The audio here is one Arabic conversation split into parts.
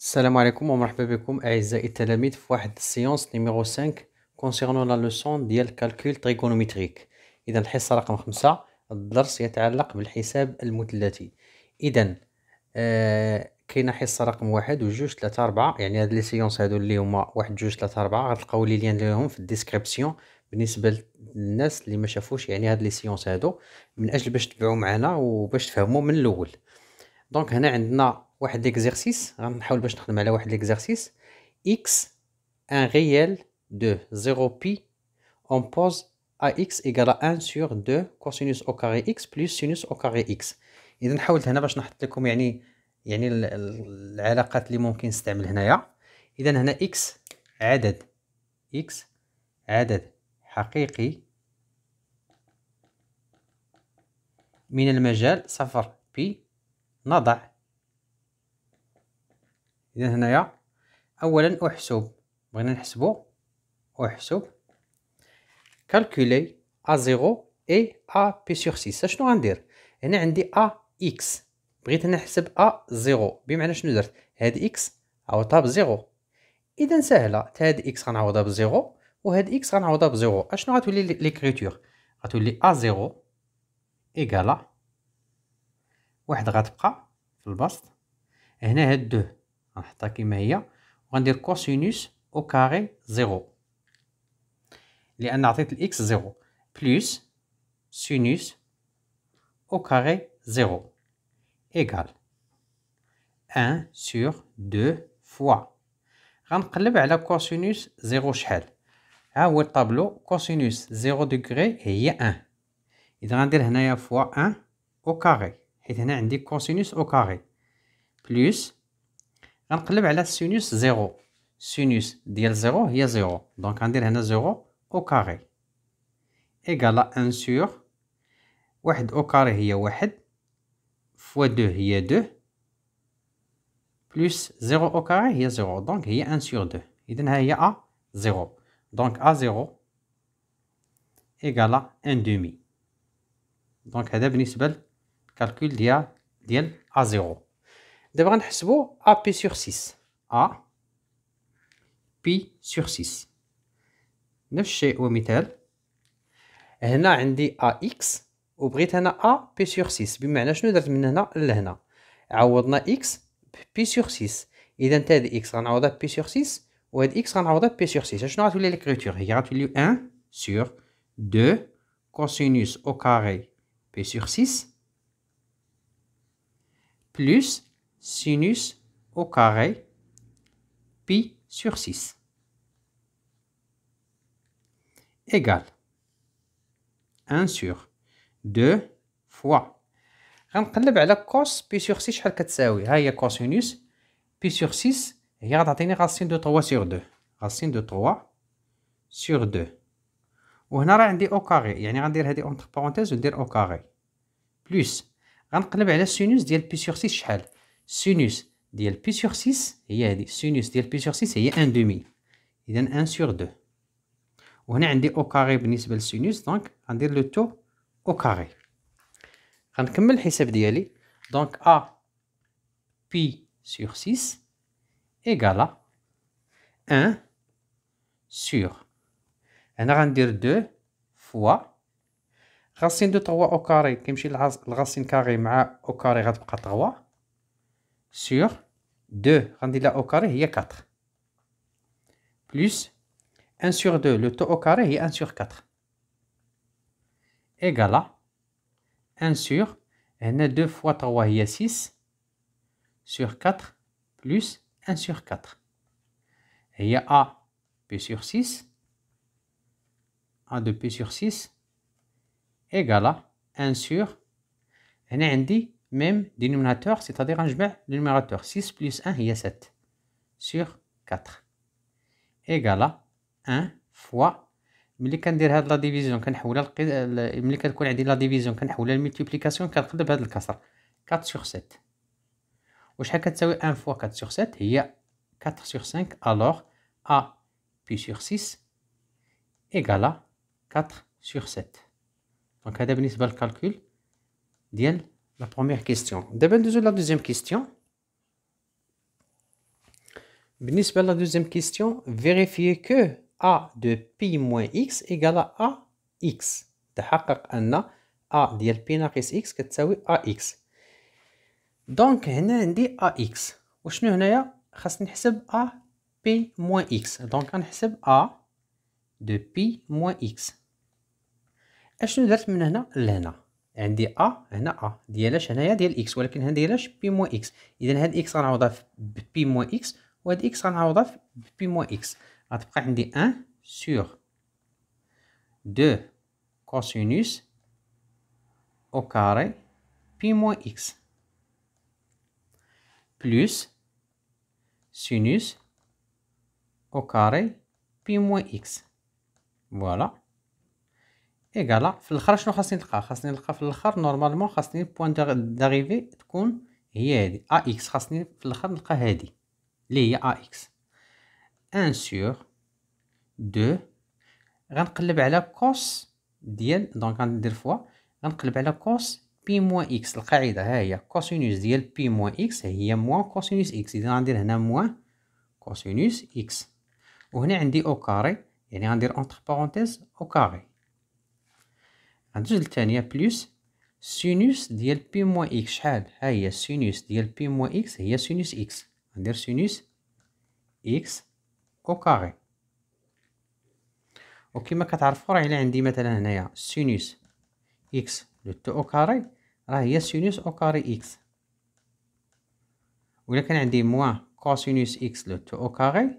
السلام عليكم ومرحبا بكم اعزائي التلاميذ في واحد السيونس نيميرو 5 كونسيرنو لا لوسون ديال الكالكول تريغونوميتريك اذا الحصه رقم 5 الدرس يتعلق بالحساب المثلثي اذا آه كاينه حصه رقم 1 و 2 3 4 يعني هاد لي سيونس هادو اللي هما 1 2 3 4 غتلقاو لي ليان ليهم في الديسكريبسيون بالنسبه للناس اللي ما شافوش يعني هاد لي سيونس هادو من اجل باش تبعوا معنا وباش تفهموا من الاول دونك هنا عندنا واحد ليكزيرسيس غنحاول باش نخدم على واحد ليكزيرسيس اكس ان ريال دو زيرو بي اون بوز ا اكس ايكال 1 سور 2 كوسينوس او كاري اكس بلس سينوس او كاري اكس اذا حاولت هنا باش نحط لكم يعني يعني العلاقات اللي ممكن نستعمل هنايا اذا هنا اكس عدد اكس عدد حقيقي من المجال صفر بي نضع اذا هنايا اولا احسب بغينا نحسبو احسب كالكولي ا زيرو اي ا بي سيغ سيس اشنو غندير هنا عندي ا اكس بغيت نحسب ا زيرو بمعنى شنو درت هاد اكس عوضتها بزيرو اذا ساهلة هاد اكس غنعوضها بزيرو وهاد اكس غنعوضها بزيرو اشنو غتولي ليكريتور غتولي ا زيرو ايكالا واحد غتبقى في البسط هنا هاد دو نحطها كيما هي وغندير كوسينوس او كاري زيرو لان عطيت الاكس زيرو بلس سينوس او كاري زيرو ايكال ان سور دو فوا غنقلب على كوسينوس زيرو شحال ها هو الطابلو كوسينوس زيرو دوغري هي ان اذا غندير هنايا فوا ان او كاري حيت هنا عندي كوسينوس او كاري بلس غنقلب على سينوس زيرو سينوس ديال زيرو هي زيرو دونك غندير هنا زيرو او كاري ايكالا ان سور واحد او كاري هي واحد فوا دو هي دو بلس زيرو او كاري هي زيرو دونك هي ان سور دو اذا ها هي ا زيرو دونك ا زيرو ايكالا ان دومي دونك هذا بالنسبه للكالكول ديال ديال ا زيرو devoir nous calculer ap sur 6 a pi sur 6 neuf chez au milieu et là j'ai ax au bout de a ap sur 6. ça veut dire que nous descendons de là à là. nous avons x pi sur 6. il y x qui est à p sur 6 ou x qui est à p sur 6. Je nous a donné l'écriture regardons le 1 sur 2 cosinus au carré p sur 6 plus sinus au carré pi sur 6 égale 1 sur 2 fois غنقلب على cos pi sur 6 شحال كتساوي ها هي cosinus pi sur 6 هي غتعطيني racine de 3 sur 2 Racine de 3 sur 2 وهنا راه عندي او كاري يعني غندير هادي اونتر بارونتيز وندير او كاري بلس غنقلب على sinus ديال pi sur 6 شحال سينوس ديال بي سور 6 هي هذه سينوس ديال بي سور 6 هي ان دومي اذا ان سور دو وهنا عندي او كاري بالنسبه للسينوس دونك غندير لو تو او كاري غنكمل الحساب ديالي دونك ا بي سور 6 ايكالا 1 سور هنا غندير دو فوا غاسين دو 3 او كاري كيمشي للغاسين كاري مع او كاري غتبقى 3 sur 2 rendu la au carré, il y a 4. Plus 1 sur 2, le taux au carré, il y a 1 sur 4. Égal à 1 sur, n 2 fois 3, il y a 6, sur 4, plus 1 sur 4. Il y a A, P sur 6, A de P sur 6, égal à 1 sur, n même dénominateur, c'est-à-dire le numérateur 6 plus 1, il y a 7 sur 4 égale à 1 fois ملي كندير هاد لا ديفيزيون كنحولها ملي كتكون عندي لا ديفيزيون كنحولها كنقلب هاد الكسر 4 sur 7 وشحال كتساوي 1 fois 4 sur 7 هي 4 sur 5 alors a puis sur 6 à 4 sur 7 دونك هذا بالنسبه للكالكول ديال la première question. D'abord, la deuxième question. Bénisbel, la deuxième question. Vérifiez que A de pi moins x égale à a x. تحقق أن A ديال بي ناقص x كتساوي AX. دونك هنا عندي AX. وشنو هنايا؟ خاصني نحسب A بي موان x. دونك غنحسب A de pi moins x. اشنو درت من هنا لهنا؟ عندي ا هنا ا ديالاش هنايا ديال اكس ولكن هنا ديالاش بي موان اكس اذا هاد اكس غنعوضها في بي موان اكس وهاد اكس غنعوضها في بي موان اكس غتبقى عندي ان سور دو كوسينوس او كاري بي موان اكس بلوس سينوس او كاري بي موان اكس فوالا ايكالا في الاخر شنو خاصني نلقى خاصني نلقى في الاخر نورمالمون خاصني بوان داريفي تكون هي هادي ا اكس خاصني في الاخر نلقى هادي اللي هي ا اكس ان سور دو غنقلب على كوس ديال دونك غندير فوا غنقلب على كوس بي موان اكس القاعده ها هي كوسينوس ديال بي موان اكس هي موان كوسينوس اكس اذا غندير هنا موان كوسينوس اكس وهنا عندي او كاري يعني غندير اونتر بارونتيز او كاري غندوز للثانيه بلوس سينوس ديال بي موان اكس شحال ها هي سينوس ديال بي موان اكس هي سينوس اكس غندير سينوس اكس كو كاري كيما كتعرفو راه الا عندي مثلا هنايا سينوس اكس لو تو او كاري راه هي سينوس او كاري اكس ولا كان عندي موان كوسينوس اكس لو تو او كاري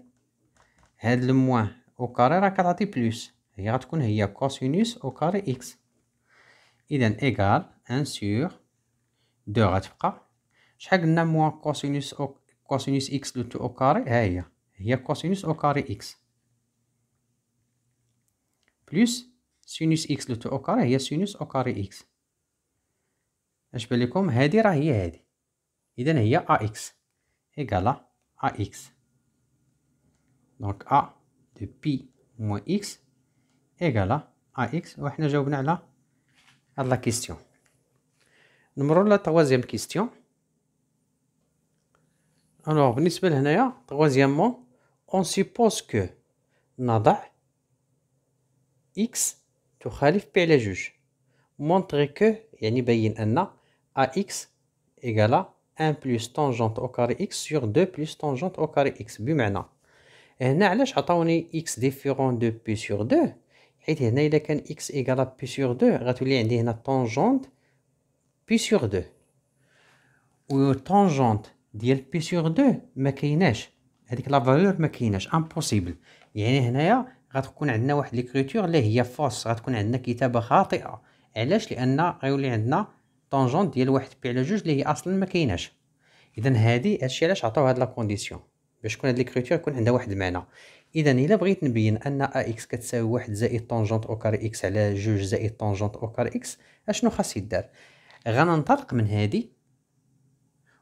هاد الموان او كاري راه كتعطي بلوس هي غتكون هي كوسينوس او كاري اكس اذا ايكال ان سور دو غتبقى شحال قلنا موان كوسينوس او كوسينوس اكس لو تو او كاري ها هي هي كوسينوس او كاري اكس بلس سينوس اكس لو تو او كاري هي سينوس او كاري اكس اش بالكم هادي راه هي هادي اذا هي ا اكس إيكالا ا اكس دونك ا دو بي موان اكس إيكالا ا اكس وحنا جاوبنا على à la question. Numéro la troisième question. Alors, venez sur le Troisièmement, on suppose que nada x qui est pi la juge. Montrez que, yani bayin anna, ax égale à 1 plus tangente au carré x sur 2 plus tangente au carré x. Bumana. Et n'a pas x différent de pi sur 2. حيت هنا الا كان اكس ايكالا بي سور دو غتولي عندي هنا طونجونت بي سور دو و طونجونت ديال بي سور دو ما كايناش هذيك لا فالور ما كايناش امبوسيبل يعني هنايا غتكون عندنا واحد ليكريتور اللي هي فوس غتكون عندنا كتابه خاطئه علاش لان غيولي عندنا طونجونت ديال واحد بي على جوج اللي هي اصلا ما كايناش اذا هذه هادشي علاش عطاو هاد لا كونديسيون باش تكون هاد ليكريتور يكون عندها واحد المعنى اذا الا بغيت نبين ان ا اكس كتساوي واحد زائد طونجونط او كاري اكس على جوج زائد طونجونط او كاري اكس اشنو خاص يدار غننطلق من هادي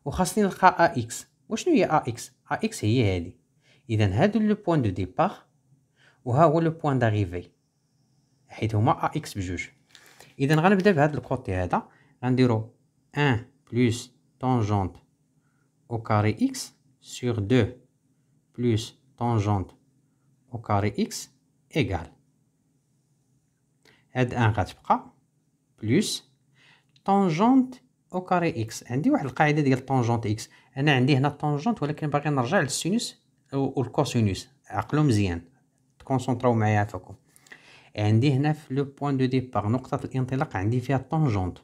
وخاصني نلقى ا اكس وشنو هي ا اكس ا اكس هي هادي اذا هادو لو بوين دو ديبار وها هو لو بوين داريفي حيت هما ا اكس بجوج اذا غنبدا بهاد الكوتي هذا غنديرو 1 بلس طونجونط او كاري اكس سور 2 plus طونجونت أو كاري إكس إيكال هاد أن غتبقى بلوس طونجونت أو كاري إكس عندي واحد القاعدة ديال طونجونت إكس أنا عندي هنا طونجونت ولكن باغي نرجع للسينوس أو الكوسينوس عقلو مزيان تكونسونطراو معايا عفاكم عندي هنا في لو بوين دو ديبار نقطة الانطلاق عندي فيها طونجونت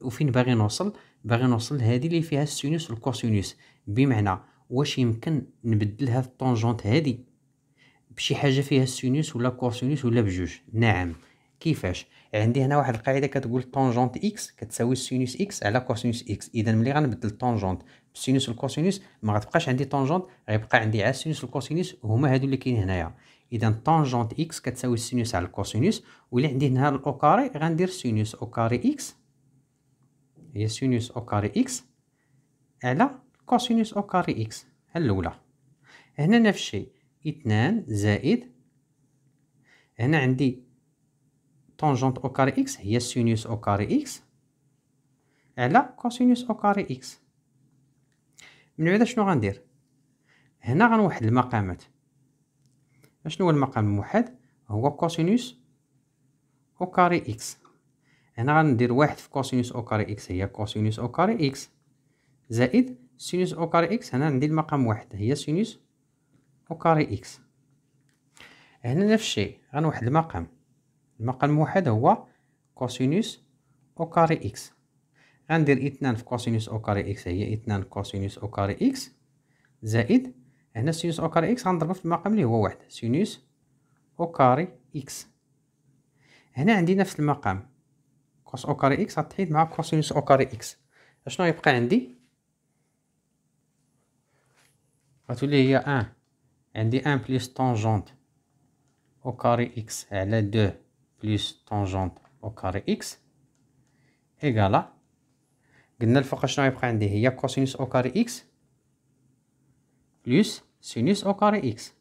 وفين باغي نوصل باغي نوصل لهادي اللي فيها السينوس والكوسينوس بمعنى واش يمكن نبدل هاد الطونجونت هادي بشي حاجه فيها السينوس ولا كورسينوس ولا بجوج نعم كيفاش عندي هنا واحد القاعده كتقول طونجونت اكس كتساوي السينوس اكس على كوسينوس اكس اذا ملي غنبدل طونجونت بالسينوس والكوسينوس ما غتبقاش عندي طونجونت غيبقى عندي عا السينوس والكوسينوس هما هادو اللي كاينين هنايا اذا طونجونت اكس كتساوي السينوس على الكوسينوس ولا عندي هنا الاوكاري غندير سينوس اوكاري اكس هي سينوس اوكاري اكس على كوسينوس او كاري اكس ها الاولى هنا نفس الشيء اثنان زائد هنا عندي طونجونت او كاري اكس هي سينوس او كاري اكس على كوسينوس او كاري اكس من بعد شنو غندير هنا غنوحد المقامات شنو هو المقام الموحد هو كوسينوس او كاري اكس هنا غندير واحد في كوسينوس او كاري اكس هي كوسينوس او كاري اكس زائد سينوس او كاري اكس هنا عندي المقام واحد هي سينوس او كاري اكس هنا نفس الشيء غنوحد المقام المقام الموحد هو كوسينوس او كاري اكس غندير اثنان في كوسينوس او كاري اكس هي اثنان كوسينوس او كاري اكس زائد هنا سينوس او كاري اكس غنضربها في المقام اللي هو واحد سينوس او كاري اكس هنا عندي نفس المقام كوس او كاري اكس غتحيد مع كوسينوس او كاري اكس اشنو يبقى عندي il y a un 1 plus tangente au carré x elle est deux plus tangente au carré x égale il y a cosinus au carré x plus sinus au carré x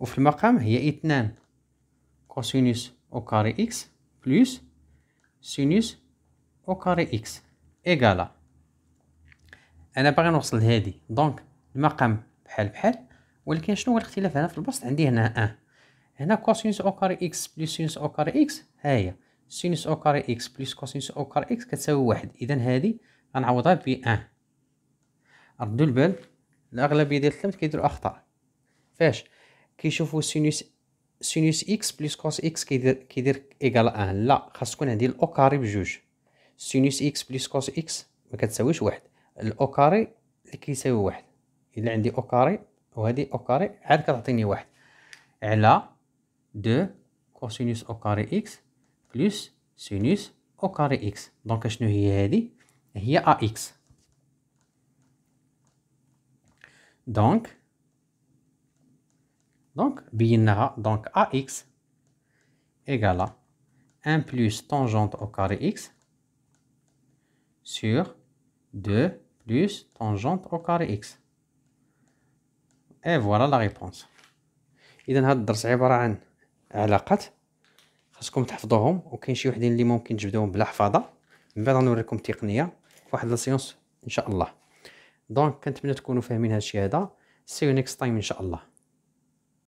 au a cosinus au carré x plus sinus au carré x égale un équation aux donc المقام بحال بحال ولكن شنو هو الاختلاف هنا في البسط عندي هنا اه هنا كوسينوس او اكس بلس سينوس او اكس ها هي سينوس او اكس بلس كوسينوس او اكس كتساوي واحد اذا هذه غنعوضها ب ان ردوا البال الاغلبيه ديال التلاميذ كيديروا اخطاء فاش كيشوفوا سينوس سينوس اكس بلس كوس اكس كيدير كيدير ايكال ان لا خاص تكون عندي الاو كاري بجوج سينوس اكس بلس كوس اكس ما كتساويش واحد الاو كاري اللي كيساوي واحد الا عندي اوكاري كاري وهذه اوكاري عاد كتعطيني واحد على دو كوسينوس اوكاري اكس بلس سينوس اوكاري اكس دونك شنو هي هذه هي ا اكس دونك دونك بيناها دونك ا اكس ايغالا ان بلس طونجونت اوكاري اكس sur 2 plus tangente اوكاري اكس اي فوالا لا ريبونس اذا هذا الدرس عباره عن علاقات خاصكم تحفظوهم وكاين شي وحدين اللي ممكن تجبدوهم بلا حفاظه من بعد غنوريكم تقنيه واحد لاسيونس ان شاء الله دونك كنتمنى تكونوا فاهمين هادشي هذا سي يو نيكست تايم ان شاء الله